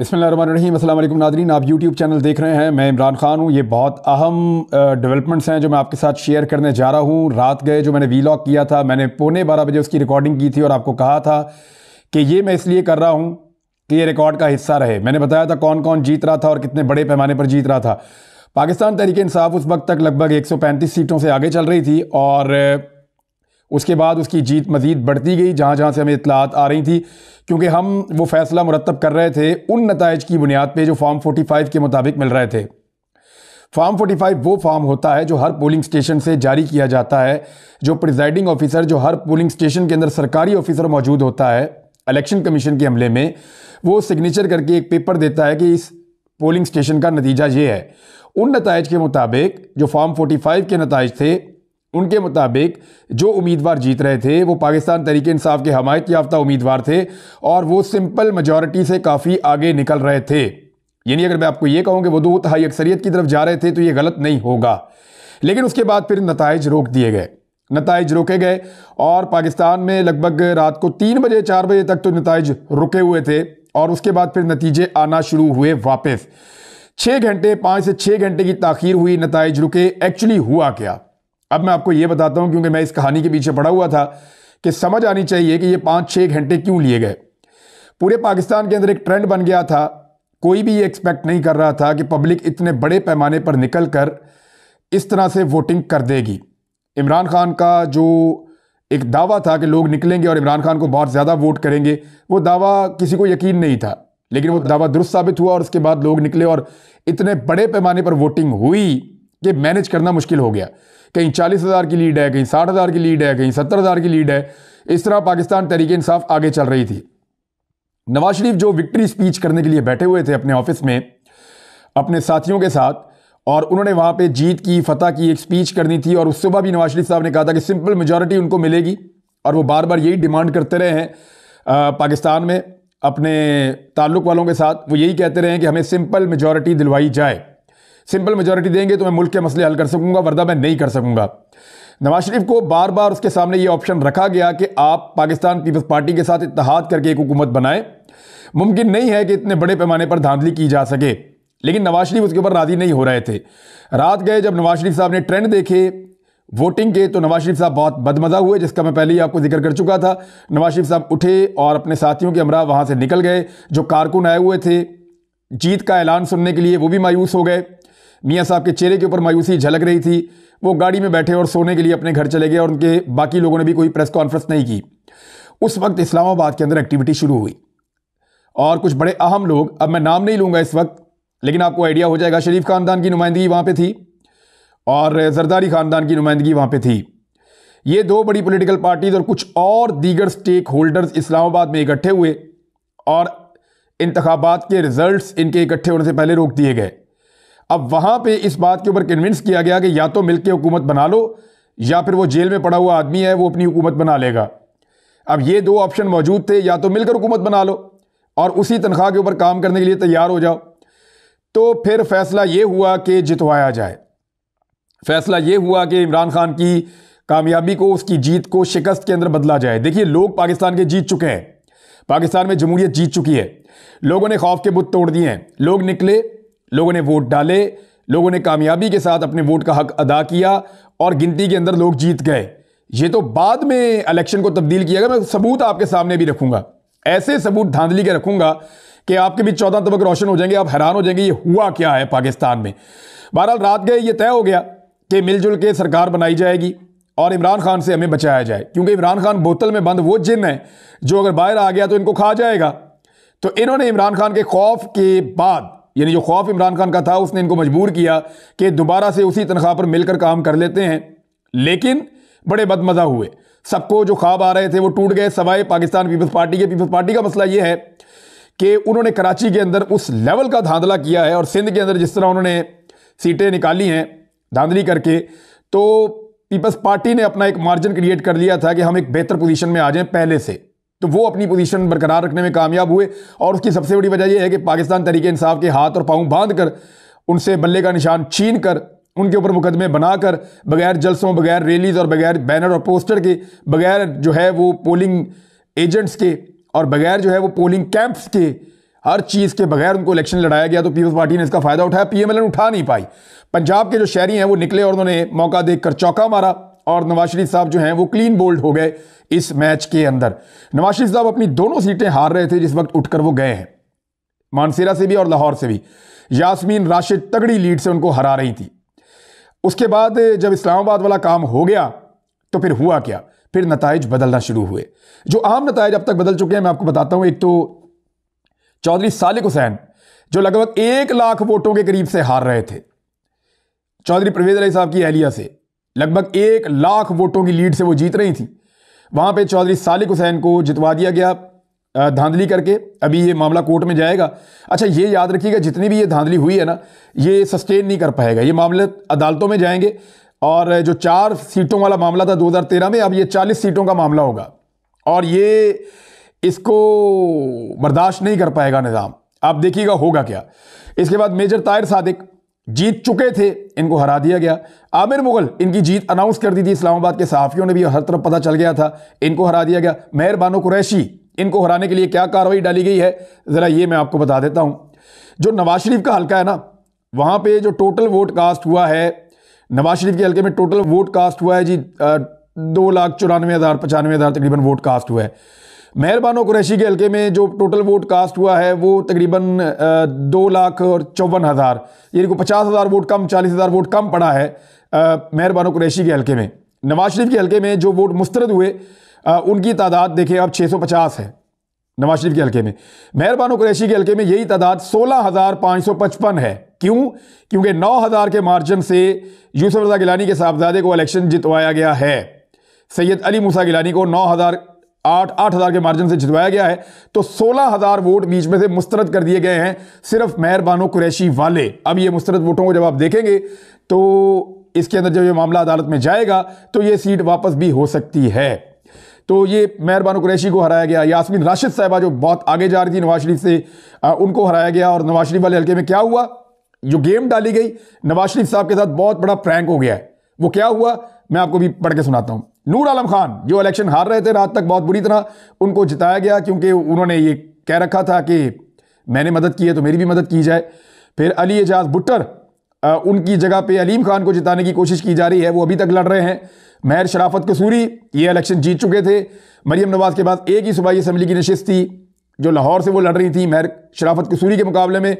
बसमिलकुम नादरीन आप YouTube channel देख रहे हैं मैं इमरान खान हूँ ये बहुत अहम डेवलपमेंट्स हैं जो मैं आपके साथ शेयर करने जा रहा हूँ रात गए जो मैंने वीलॉग किया था मैंने पौने बारह बजे उसकी रिकॉर्डिंग की थी और आपको कहा था कि ये मैं इसलिए कर रहा हूँ कि ये रिकॉर्ड का हिस्सा रहे मैंने बताया था कौन कौन जीत रहा था और कितने बड़े पैमाने पर जीत रहा था पाकिस्तान तहरीक इंसाफ उस वक्त तक लगभग एक सीटों से आगे चल रही थी और उसके बाद उसकी जीत मज़ीद बढ़ती गई जहाँ जहाँ से हमें इतलात आ रही थी क्योंकि हम वो फ़ैसला मुरतब कर रहे थे उन नतज की बुनियाद पर जो फॉर्म फोटी फ़ाइव के मुताबिक मिल रहे थे फॉर्म फोटी फाइव वो फॉर्म होता है जो हर पोलिंग स्टेशन से जारी किया जाता है जो प्रिजाइडिंग ऑफिसर जो हर पोलिंग स्टेशन के अंदर सरकारी ऑफिसर मौजूद होता है इलेक्शन कमीशन के हमले में वो सिग्नेचर करके एक पेपर देता है कि इस पोलिंग स्टेशन का नतीजा ये है उन नतज के मुताबिक जो फॉर्म फोटी फाइव के नतज थे उनके मुताबिक जो उम्मीदवार जीत रहे थे वो पाकिस्तान तरीके इंसाफ के हमायत याफ्ता उम्मीदवार थे और वो सिंपल मेजॉरिटी से काफ़ी आगे निकल रहे थे यानी अगर मैं आपको ये कहूँ कि वो दो तहाई अक्सरियत की तरफ जा रहे थे तो ये गलत नहीं होगा लेकिन उसके बाद फिर नतज रोक दिए गए नतज रोके गए और पाकिस्तान में लगभग रात को तीन बजे चार बजे तक तो नतज रुके हुए थे और उसके बाद फिर नतीजे आना शुरू हुए वापस छः घंटे पाँच से छः घंटे की तखिर हुई नतज रुके एक्चुअली हुआ क्या अब मैं आपको ये बताता हूँ क्योंकि मैं इस कहानी के पीछे पड़ा हुआ था कि समझ आनी चाहिए कि ये पाँच छः घंटे क्यों लिए गए पूरे पाकिस्तान के अंदर एक ट्रेंड बन गया था कोई भी ये एक्सपेक्ट नहीं कर रहा था कि पब्लिक इतने बड़े पैमाने पर निकल कर इस तरह से वोटिंग कर देगी इमरान खान का जो एक दावा था कि लोग निकलेंगे और इमरान खान को बहुत ज़्यादा वोट करेंगे वो दावा किसी को यकीन नहीं था लेकिन वो दावा दुरुस्त साबित हुआ और उसके बाद लोग निकले और इतने बड़े पैमाने पर वोटिंग हुई कि मैनेज करना मुश्किल हो गया कहीं चालीस हज़ार की लीड है कहीं साठ हज़ार की लीड है कहीं सत्तर हज़ार की लीड है इस तरह पाकिस्तान तरीके इंसाफ आगे चल रही थी नवाज शरीफ जो विक्ट्री स्पीच करने के लिए बैठे हुए थे अपने ऑफिस में अपने साथियों के साथ और उन्होंने वहाँ पर जीत की फतह की एक स्पीच करनी थी और उस सुबह भी नवाज शरीफ साहब ने कहा था कि सिंपल मेजॉरिटी उनको मिलेगी और वो बार बार यही डिमांड करते रहे हैं पाकिस्तान में अपने ताल्लुक़ वालों के साथ वो यही कहते रहे हैं कि हमें सिंपल मेजॉरिटी दिलवाई जाए सिंपल मेजोरिटी देंगे तो मैं मुल्क के मसले हल कर सकूंगा वरदा मैं नहीं कर सकूंगा नवाज शरीफ को बार बार उसके सामने ये ऑप्शन रखा गया कि आप पाकिस्तान पीपल्स पार्टी के साथ इतिहाद करके एक हुकूमत बनाएं मुमकिन नहीं है कि इतने बड़े पैमाने पर धांधली की जा सके लेकिन नवाज शरीफ उसके ऊपर राजी नहीं हो रहे थे रात गए जब नवाज शरीफ साहब ने ट्रेंड देखे वोटिंग के तो नवाज शरीफ साहब बहुत बदमज़ा हुए जिसका मैं पहले ही आपको जिक्र कर चुका था नवाज शरीफ साहब उठे और अपने साथियों के अमरा वहाँ से निकल गए जो कारकुन आए हुए थे जीत का ऐलान सुनने के लिए वो भी मायूस हो गए मियाँ साहब के चेहरे के ऊपर मायूसी झलक रही थी वो गाड़ी में बैठे और सोने के लिए अपने घर चले गए और उनके बाकी लोगों ने भी कोई प्रेस कॉन्फ्रेंस नहीं की उस वक्त इस्लामाबाद के अंदर एक्टिविटी शुरू हुई और कुछ बड़े अहम लोग अब मैं नाम नहीं लूँगा इस वक्त लेकिन आपको आइडिया हो जाएगा शरीफ खानदान की नुमाइंदगी वहाँ पर थी और जरदारी खानदान की नुमाइंदगी वहाँ पर थी ये दो बड़ी पॉलिटिकल पार्टीज और कुछ और दीगर स्टेक होल्डर्स इस्लामाबाद में इकट्ठे हुए और इंतबात के रिजल्ट्स इनके इकट्ठे होने से पहले रोक दिए गए अब वहाँ पे इस बात के ऊपर कन्विंस किया गया कि या तो मिल के हुकूमत बना लो या फिर वो जेल में पड़ा हुआ आदमी है वो अपनी हुकूमत बना लेगा अब ये दो ऑप्शन मौजूद थे या तो मिलकर हुकूमत बना लो और उसी तनख्वाह के ऊपर काम करने के लिए तैयार हो जाओ तो फिर फैसला ये हुआ कि जितवाया जाए फैसला ये हुआ कि इमरान खान की कामयाबी को उसकी जीत को शिकस्त के अंदर बदला जाए देखिए लोग पाकिस्तान के जीत चुके हैं पाकिस्तान में जमहूरियत जीत चुकी है लोगों ने खौफ के बुत तोड़ दिए हैं लोग निकले लोगों ने वोट डाले लोगों ने कामयाबी के साथ अपने वोट का हक अदा किया और गिनती के अंदर लोग जीत गए ये तो बाद में इलेक्शन को तब्दील किया गया मैं सबूत आपके सामने भी रखूंगा ऐसे सबूत धांधली के रखूंगा कि आपके भी चौदह तबक रोशन हो जाएंगे आप हैरान हो जाएंगे ये हुआ क्या है पाकिस्तान में बहरहाल रात गए ये तय हो गया कि मिलजुल के सरकार बनाई जाएगी और इमरान खान से हमें बचाया जाए क्योंकि इमरान खान बोतल में बंद वो जिन है जो अगर बाहर आ गया तो इनको खा जाएगा तो इन्होंने इमरान खान के खौफ के बाद यानी जो खौफ इमरान खान का था उसने इनको मजबूर किया कि दोबारा से उसी तनख्वाह पर मिलकर काम कर लेते हैं लेकिन बड़े बदमज़ा हुए सबको जो ख्वाब आ रहे थे वो टूट गए सवाए पाकिस्तान पीपल्स पार्टी के पीपल्स पार्टी का मसला ये है कि उन्होंने कराची के अंदर उस लेवल का धांधला किया है और सिंध के अंदर जिस तरह उन्होंने सीटें निकाली हैं धांधली करके तो पीपल्स पार्टी ने अपना एक मार्जिन क्रिएट कर लिया था कि हम एक बेहतर पोजीशन में आ जाएं पहले से तो वो अपनी पोजीशन बरकरार रखने में कामयाब हुए और उसकी सबसे बड़ी वजह यह है कि पाकिस्तान तरीके इंसाफ के हाथ और पाँव बांध कर उनसे बल्ले का निशान छीन कर उनके ऊपर मुकदमे बनाकर बगैर जलसों बगैर रैलीज और बगैर बैनर और पोस्टर के बगैर जो है वो पोलिंग एजेंट्स के और बगैर जो है वो पोलिंग कैंप्स के हर चीज़ के बगैर उनको इलेक्शन लड़ाया गया तो पीपल्स पार्टी ने इसका फ़ायदा उठाया पीएमएलएन उठा नहीं पाई पंजाब के जो शहरी हैं वो निकले और उन्होंने मौका देख चौका मारा और नवाज शरीफ साहब जो हैं वो क्लीन बोल्ड हो गए इस मैच के अंदर नवाज शरीफ साहब अपनी दोनों सीटें हार रहे थे जिस वक्त उठकर वो गए हैं मानसेरा से भी और लाहौर से भी यासमीन राशिद तगड़ी लीड से उनको हरा रही थी उसके बाद जब इस्लामाबाद वाला काम हो गया तो फिर हुआ क्या फिर नतज बदलना शुरू हुए जो आम नतज अब तक बदल चुके हैं मैं आपको बताता हूँ एक तो चौधरी सालिक हुसैन जो लगभग एक लाख वोटों के करीब से हार रहे थे चौधरी परवेज अली साहब की एहलिया से लगभग एक लाख वोटों की लीड से वो जीत रही थी वहां पे चौधरी सालिक हुसैन को जितवा दिया गया धांधली करके अभी ये मामला कोर्ट में जाएगा अच्छा ये याद रखिएगा जितनी भी ये धांधली हुई है ना ये सस्टेन नहीं कर पाएगा ये मामले अदालतों में जाएंगे और जो चार सीटों वाला मामला था 2013 में अब ये 40 सीटों का मामला होगा और ये इसको बर्दाश्त नहीं कर पाएगा निज़ाम आप देखिएगा होगा क्या इसके बाद मेजर तायर सादिक जीत चुके थे इनको हरा दिया गया आमिर मुगल इनकी जीत अनाउंस कर दी थी इस्लामाबाद के सहाफ़ियों ने भी हर तरफ पता चल गया था इनको हरा दिया गया मेहर बानो कुरैशी इनको हराने के लिए क्या कार्रवाई डाली गई है ज़रा ये मैं आपको बता देता हूँ जो नवाज शरीफ का हल्का है ना वहाँ पे जो टोटल वोट कास्ट हुआ है नवाज शरीफ के हल्के में टोटल वोट कास्ट हुआ है जी दो लाख चौरानवे हज़ार पचानवे हज़ार तकरीबन वोट कास्ट हुआ है मेहरबानो कुरैशी के हल्के में जो टोटल वोट कास्ट हुआ है वो तकरीबन दो लाख और चौवन हज़ार यानी को पचास हज़ार वोट कम चालीस हज़ार वोट कम पड़ा है मेहरबानो कुरैशी के हल्के में नवाज शरीफ के हल्के में जो वोट मुस्तरद हुए आ, उनकी तादाद देखें अब पचास है नवाज शरीफ के हल्के में मेहरबानो कुरैशी के हल्के में यही तादाद सोलह हज़ार पाँच सौ पचपन है क्यों क्योंकि नौ हज़ार के मार्जिन से यूसुफ रजा गिलानी के साहबजादे को इलेक्शन जितवाया गया है सैयद अली मूसा गिलानी को नौ हज़ार आठ आठ हज़ार के मार्जिन से जितवाया गया है तो सोलह हज़ार वोट बीच में से मुस्तरद कर दिए गए हैं सिर्फ मेहरबानो कुरैशी वाले अब ये मुस्तरद वोटों को जब आप देखेंगे तो इसके अंदर जब ये मामला अदालत में जाएगा तो ये सीट वापस भी हो सकती है तो ये मेहरबानो कुरैशी को हराया गया यासमिन राशिद साहबा जो बहुत आगे जा रही थी नवाज शरीफ से आ, उनको हराया गया और नवाज शरीफ वाले हल्के में क्या हुआ जो गेम डाली गई नवाज शरीफ साहब के साथ बहुत बड़ा प्रैंक हो गया है वो क्या हुआ मैं आपको भी पढ़ के सुनाता हूँ नूर आलम खान जो इलेक्शन हार रहे थे रात तक बहुत बुरी तरह उनको जिताया गया क्योंकि उन्होंने ये कह रखा था कि मैंने मदद की है तो मेरी भी मदद की जाए फिर अली एजाज भुट्टर उनकी जगह पे अलीम खान को जिताने की कोशिश की जा रही है वो अभी तक लड़ रहे हैं महर शराफत कसूरी ये इलेक्शन जीत चुके थे मरीम नवाज के बाद एक ही सूबाई असम्बली की नशस्त थी जो लाहौर से वो लड़ रही थी महर शराफत कसूरी के मुकाबले में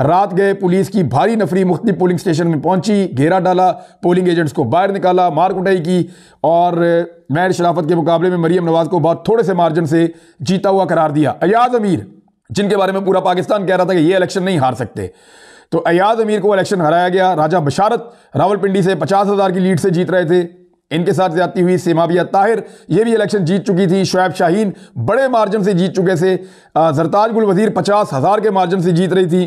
रात गए पुलिस की भारी नफरी मुख्त पोलिंग स्टेशन में पहुंची घेरा डाला पोलिंग एजेंट्स को बाहर निकाला मार कुटाई की और मैर शराफत के मुकाबले में मरीम नवाज को बहुत थोड़े से मार्जिन से जीता हुआ करार दिया अयाज अमीर जिनके बारे में पूरा पाकिस्तान कह रहा था कि ये इलेक्शन नहीं हार सकते तो अयाज अमीर को इलेक्शन हराया गया राजा बशारत रावलपिंडी से पचास हज़ार की लीड से जीत रहे थे इनके साथ जाती हुई सेमाबिया ताहिर ये भी इलेक्शन जीत चुकी थी शुएब शाहीन बड़े मार्जिन से जीत चुके थे जरताज गुल वजीर पचास हज़ार के मार्जिन से जीत रही थी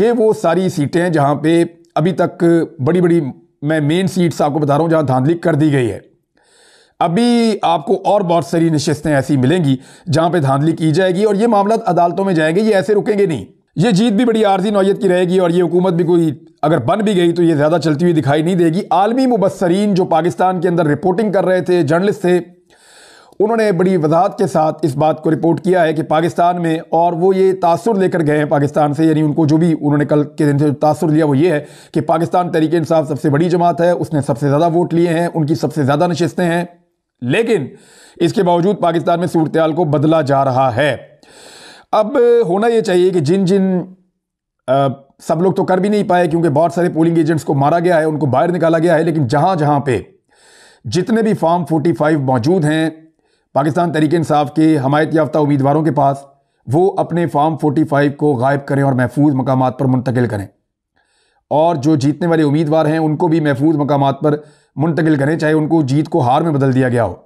ये वो सारी सीटें हैं जहाँ पे अभी तक बड़ी बड़ी मैं मेन सीट्स आपको बता रहा हूँ जहाँ धांधली कर दी गई है अभी आपको और बहुत सारी नशस्तें ऐसी मिलेंगी जहाँ पर धांधली की जाएगी और ये मामला अदालतों में जाएंगे ये ऐसे रुकेंगे नहीं ये जीत भी बड़ी आर्जी नौीयत की रहेगी और ये हुकूमत भी कोई अगर बन भी गई तो ये ज़्यादा चलती हुई दिखाई नहीं देगी आलमी मुबसरीन जो पाकिस्तान के अंदर रिपोर्टिंग कर रहे थे जर्नलिस्ट थे उन्होंने बड़ी वजाहत के साथ इस बात को रिपोर्ट किया है कि पाकिस्तान में और वो ये तासर लेकर गए हैं पाकिस्तान से यानी उनको जो भी उन्होंने कल के दिन से तासर लिया वो ये है कि पाकिस्तान तहरीक इंसाफ सबसे बड़ी जमात है उसने सबसे ज़्यादा वोट लिए हैं उनकी सबसे ज़्यादा नशस्तें हैं लेकिन इसके बावजूद पाकिस्तान में सूरत को बदला जा रहा है अब होना ये चाहिए कि जिन जिन आ, सब लोग तो कर भी नहीं पाए क्योंकि बहुत सारे पोलिंग एजेंट्स को मारा गया है उनको बाहर निकाला गया है लेकिन जहाँ जहाँ पे जितने भी फॉर्म 45 मौजूद हैं पाकिस्तान तहरीक इंसाफ के हमायत याफ्ता उम्मीदवारों के पास वो अपने फॉर्म 45 को गायब करें और महफूज मकाम पर मुंतकिल करें और जो जीतने वाले उम्मीदवार हैं उनको भी महफूज मकाम पर मुंतकिल करें चाहे उनको जीत को हार में बदल दिया गया हो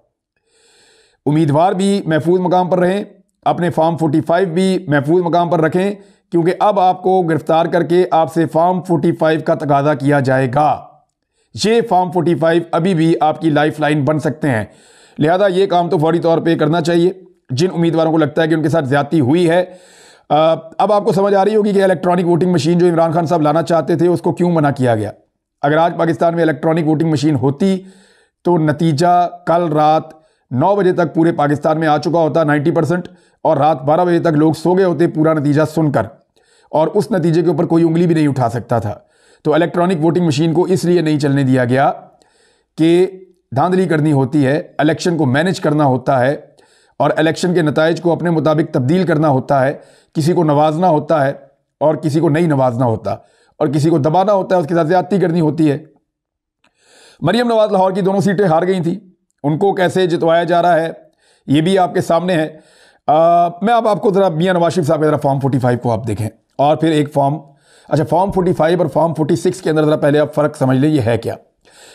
उम्मीदवार भी महफूज मकाम पर रहें अपने फॉर्म 45 भी महफूज मकाम पर रखें क्योंकि अब आपको गिरफ़्तार करके आपसे फोर्टी 45 का तकादा किया जाएगा ये फोर्टी 45 अभी भी आपकी लाइफ लाइन बन सकते हैं लिहाजा ये काम तो फौरी तौर पर करना चाहिए जिन उम्मीदवारों को लगता है कि उनके साथ ज़्यादती हुई है अब आपको समझ आ रही होगी कि इलेक्ट्रॉनिक वोटिंग मशीन जो इमरान खान साहब लाना चाहते थे उसको क्यों मना किया गया अगर आज पाकिस्तान में इलेक्ट्रॉनिक वोटिंग मशीन होती तो नतीजा कल रात नौ बजे तक पूरे पाकिस्तान में आ चुका होता नाइन्टी परसेंट और रात बारह बजे तक लोग सो गए होते पूरा नतीजा सुनकर और उस नतीजे के ऊपर कोई उंगली भी नहीं उठा सकता था तो इलेक्ट्रॉनिक वोटिंग मशीन को इसलिए नहीं चलने दिया गया कि धांधली करनी होती है इलेक्शन को मैनेज करना होता है और इलेक्शन के नतज को अपने मुताबिक तब्दील करना होता है किसी को नवाजना होता है और किसी को नहीं नवाजना होता और किसी को दबाना होता है उसके साथ ज़्यादती करनी होती है मरियम नवाज लाहौर की दोनों सीटें हार गई थी उनको कैसे जितवाया जा रहा है ये भी आपके सामने है आ, मैं अब आप आपको ज़रा मियाँ नवाज शरीफ साहब का ज़रा फॉर्म 45 को आप देखें और फिर एक फॉर्म अच्छा फॉर्म 45 और फॉर्म 46 के अंदर ज़रा पहले आप फ़र्क समझ लें ये है क्या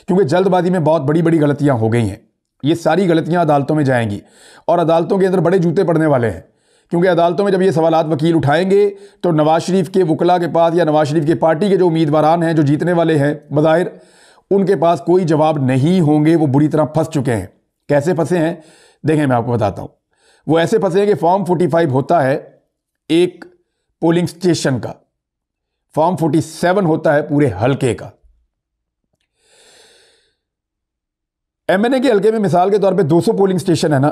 क्योंकि जल्दबाजी में बहुत बड़ी बड़ी गलतियाँ हो गई हैं ये सारी गलतियाँ अदालतों में जाएंगी और अदालतों के अंदर बड़े जूते पड़ने वाले हैं क्योंकि अदालतों में जब ये सवाल वकील उठाएंगे तो नवाज शरीफ के वकला के पास या नवाज शरीफ के पार्टी के जो उम्मीदवार हैं जो जीतने वाले हैं बाहिर उनके पास कोई जवाब नहीं होंगे वो बुरी तरह फंस चुके हैं कैसे फंसे हैं देखें मैं आपको बताता हूँ वो ऐसे फंसे हैं कि फॉर्म 45 होता है एक पोलिंग स्टेशन का फॉर्म 47 होता है पूरे हलके का एमएनए के हलके में मिसाल के तौर पे 200 पोलिंग स्टेशन है ना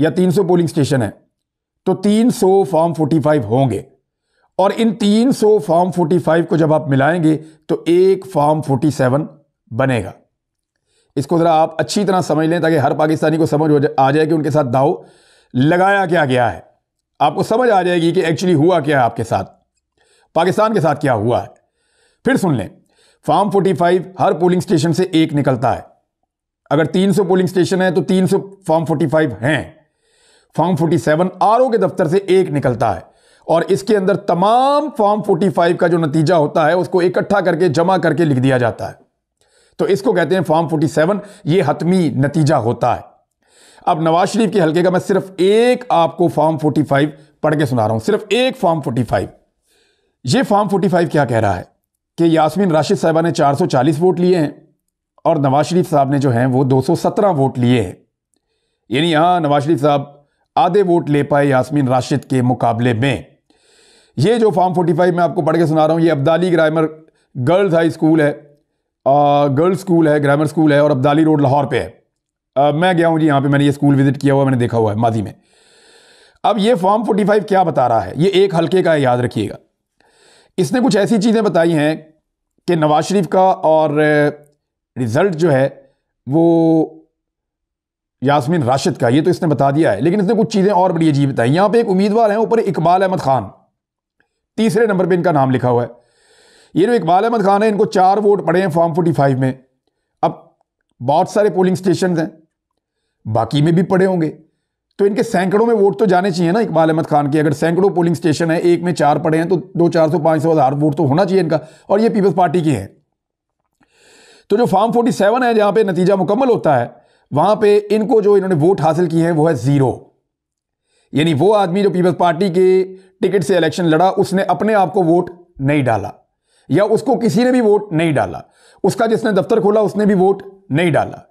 या 300 पोलिंग स्टेशन है तो 300 फॉर्म 45 होंगे और इन 300 फॉर्म 45 को जब आप मिलाएंगे तो एक फॉर्म 47 बनेगा इसको ज़रा आप अच्छी तरह समझ लें ताकि हर पाकिस्तानी को समझ आ जाए कि उनके साथ दाव लगाया क्या गया है आपको समझ आ जाएगी कि एक्चुअली हुआ क्या है आपके साथ पाकिस्तान के साथ क्या हुआ है फिर सुन लें फार्म 45 हर पोलिंग स्टेशन से एक निकलता है अगर 300 पोलिंग स्टेशन है तो 300 फार्म फोर्टी हैं फार्म 47 सेवन के दफ्तर से एक निकलता है और इसके अंदर तमाम फॉर्म 45 का जो नतीजा होता है उसको इकट्ठा करके जमा करके लिख दिया जाता है तो इसको कहते हैं फॉर्म 47 ये हतमी नतीजा होता है अब नवाज शरीफ के हल्के का मैं सिर्फ एक आपको फॉर्म 45 पढ़ के सुना रहा हूँ सिर्फ एक फॉर्म 45 ये फॉर्म 45 क्या कह रहा है कि यासमीन राशिद साहबा ने 440 वोट लिए हैं और नवाज शरीफ साहब ने जो है वो 217 वोट लिए हैं यानी यहाँ नवाज शरीफ साहब आधे वोट ले पाए यासमीन राशिद के मुकाबले में ये जो फॉर्म फाइव मैं आपको पढ़ के सुना रहा हूँ ये Abdali grammar girls high school है गर्ल्स स्कूल है ग्रामर स्कूल है और अब्दाली रोड लाहौर पे है मैं गया हूँ जी यहाँ पे मैंने ये स्कूल विजिट किया हुआ मैंने देखा हुआ है माजी में अब ये फॉर्म 45 क्या बता रहा है ये एक हल्के का है याद रखिएगा इसने कुछ ऐसी चीज़ें बताई हैं कि नवाज शरीफ का और रिज़ल्ट जो है वो यासमीन राशिद का ये तो इसने बता दिया है लेकिन इसने कुछ चीज़ें और बड़ी अजीब बताई यहाँ पे एक उम्मीदवार हैं ऊपर इकबाल अहमद खान तीसरे नंबर पे इनका नाम लिखा हुआ है ये जो इकबाल अहमद खान है इनको चार वोट पड़े हैं फॉर्म फोर्टी फाइव में अब बहुत सारे पोलिंग स्टेशन हैं बाकी में भी पड़े होंगे तो इनके सैकड़ों में वोट तो जाने चाहिए ना इकबाल अहमद खान के अगर सैकड़ों पोलिंग स्टेशन है एक में चार पड़े हैं तो दो चार सौ पाँच सौ हज़ार वोट तो होना चाहिए इनका और ये पीपल्स पार्टी की है तो जो फार्म फोर्टी सेवन है जहाँ पे नतीजा मुकम्मल होता है वहाँ पे इनको जो इन्होंने वोट हासिल किए हैं वो है ज़ीरो यानी वो आदमी जो पीपल्स पार्टी के टिकट से इलेक्शन लड़ा उसने अपने आप को वोट नहीं डाला या उसको किसी ने भी वोट नहीं डाला उसका जिसने दफ्तर खोला उसने भी वोट नहीं डाला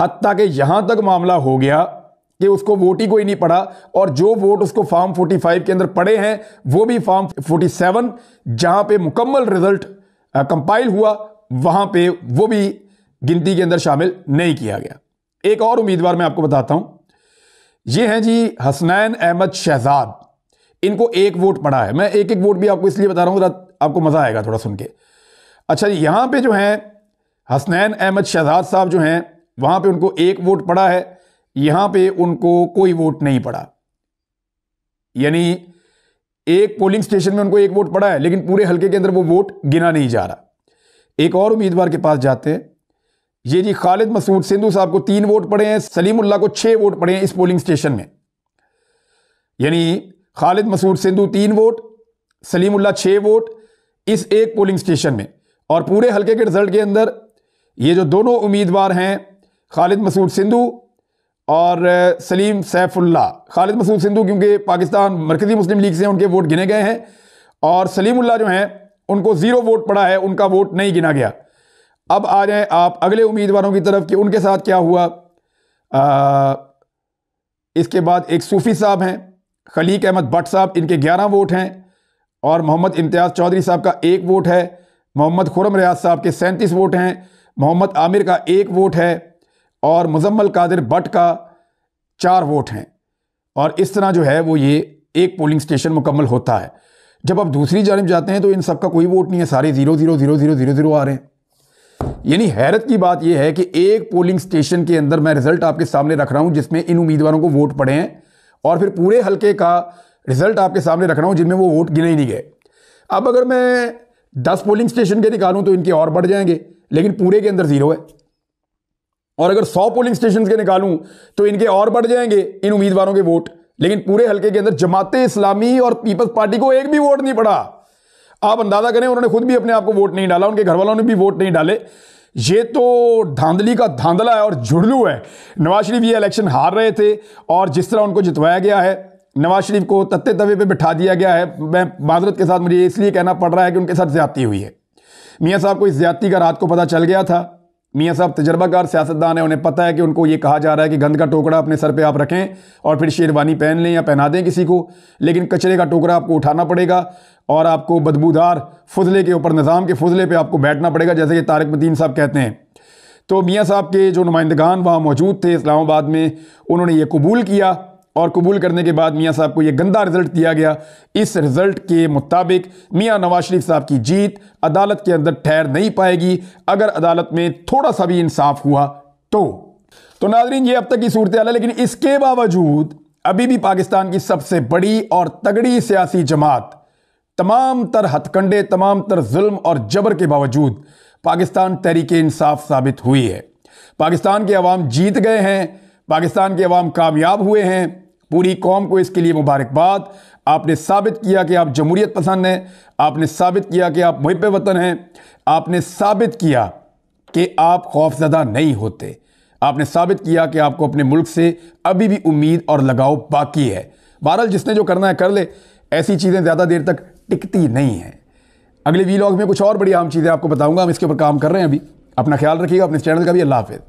हत्या के यहाँ तक मामला हो गया कि उसको वोट ही कोई नहीं पड़ा और जो वोट उसको फॉर्म 45 के अंदर पड़े हैं वो भी फॉर्म 47 जहां पर मुकम्मल रिजल्ट कंपाइल हुआ वहां पे वो भी गिनती के अंदर शामिल नहीं किया गया एक और उम्मीदवार मैं आपको बताता हूं ये हैं जी हसनैन अहमद शहजाद इनको एक वोट पड़ा है मैं एक एक वोट भी आपको इसलिए बता रहा हूँ आपको मज़ा आएगा थोड़ा सुन के अच्छा यहाँ पर जो हैं हसनैन अहमद शहजाद साहब जो हैं वहां पे उनको एक वोट पड़ा है यहां पे उनको कोई वोट नहीं पड़ा यानी एक पोलिंग स्टेशन में उनको एक वोट पड़ा है लेकिन पूरे हल्के के अंदर वो वोट गिना नहीं जा रहा एक और उम्मीदवार के पास जाते हैं ये जी खालिद मसूद सिंधु साहब को तीन वोट पड़े हैं सलीमुल्ला को छह वोट पड़े हैं इस पोलिंग स्टेशन में यानी खालिद मसूद सिंधु तीन वोट सलीमुल्ला छह वोट इस एक पोलिंग स्टेशन में और पूरे हल्के के रिजल्ट के अंदर ये जो दोनों उम्मीदवार हैं खालिद मसूद सिंधु और सलीम सैफुल्ला खालिद मसूद सिंधु क्योंकि पाकिस्तान मरकज़ी मुस्लिम लीग से उनके वोट गिने गए हैं और सलीमुल्ला जो हैं उनको ज़ीरो वोट पड़ा है उनका वोट नहीं गिना गया अब आ जाएँ आप अगले उम्मीदवारों की तरफ कि उनके साथ क्या हुआ आ, इसके बाद एक सूफ़ी साहब हैं खलीक अहमद भट्ट साहब इनके ग्यारह वोट हैं और मोहम्मद इम्तियाज़ चौधरी साहब का एक वोट है मोहम्मद खुरम रियाज साहब के सैंतीस वोट हैं मोहम्मद आमिर का एक वोट है और मुजम्मल कादिर बट का चार वोट हैं और इस तरह जो है वो ये एक पोलिंग स्टेशन मुकम्मल होता है जब आप दूसरी जानब जाते हैं तो इन सब का कोई वोट नहीं है सारे zero zero zero zero zero zero आ रहे हैं यानी हैरत की बात यह है कि एक पोलिंग स्टेशन के अंदर मैं रिज़ल्ट आपके सामने रख रहा हूँ जिसमें इन उम्मीदवारों को वोट पड़े हैं और फिर पूरे हल्के का रिज़ल्ट आपके सामने रख रहा हूँ जिनमें वो वोट गिने ही नहीं गए अब अगर मैं दस पोलिंग स्टेशन के निकालूँ तो इनके और बढ़ जाएंगे लेकिन पूरे के अंदर ज़ीरो है और अगर 100 पोलिंग स्टेशन के निकालूं तो इनके और बढ़ जाएंगे इन उम्मीदवारों के वोट लेकिन पूरे हलके के अंदर जमात इस्लामी और पीपल्स पार्टी को एक भी वोट नहीं पड़ा आप अंदाजा करें उन्होंने खुद भी अपने आप को वोट नहीं डाला उनके घर वालों ने भी वोट नहीं डाले ये तो धांधली का धांधला है और झुड़लू है नवाज शरीफ ये इलेक्शन हार रहे थे और जिस तरह उनको जितवाया गया है नवाज शरीफ को तत्ते तवे पे बिठा दिया गया है मैं माजरत के साथ मुझे इसलिए कहना पड़ रहा है कि उनके साथ ज्यादती हुई है मियाँ साहब को इस ज्यादती का रात को पता चल गया था मियाँ साहब तजर्बाकार सियासतदान है उन्हें पता है कि उनको ये कहा जा रहा है कि गंद का टोकरा अपने सर पे आप रखें और फिर शेरवानी पहन लें या पहना दें किसी को लेकिन कचरे का टोकरा आपको उठाना पड़ेगा और आपको बदबूदार फजले के ऊपर निज़ाम के फजले पे आपको बैठना पड़ेगा जैसे कि तारक मदीन साहब कहते हैं तो मियाँ साहब के जो नुमाइंदगान वहाँ मौजूद थे इस्लामाबाद में उन्होंने ये कबूल किया और कबूल करने के बाद मियाँ साहब को यह गंदा रिज़ल्ट दिया गया इस रिज़ल्ट के मुताबिक मियाँ नवाज शरीफ साहब की जीत अदालत के अंदर ठहर नहीं पाएगी अगर अदालत में थोड़ा सा भी इंसाफ हुआ तो तो नाजरीन ये अब तक की सूरत है लेकिन इसके बावजूद अभी भी पाकिस्तान की सबसे बड़ी और तगड़ी सियासी जमात तमाम तर हथकंडे तमाम तर जुल्म और जबर के बावजूद पाकिस्तान तहरीक इंसाफ साबित हुई है पाकिस्तान के अवाम जीत गए हैं पाकिस्तान के अवाम कामयाब हुए हैं पूरी कौम को इसके लिए मुबारकबाद आपने साबित किया कि आप जमहूरियत पसंद हैं आपने साबित किया कि आप मुहब वतन हैं आपने साबित किया कि आप खौफजदा नहीं होते आपने साबित किया कि आपको अपने मुल्क से अभी भी उम्मीद और लगाव बाकी है बहरहाल जिसने जो करना है कर ले ऐसी चीज़ें ज़्यादा देर तक टिकती नहीं हैं अगले वीलॉग में कुछ और बड़ी आम चीज़ें आपको बताऊंगा हम इसके ऊपर काम कर रहे हैं अभी अपना ख्याल रखिएगा अपने चैनल का भी अल्लाह हाफिज़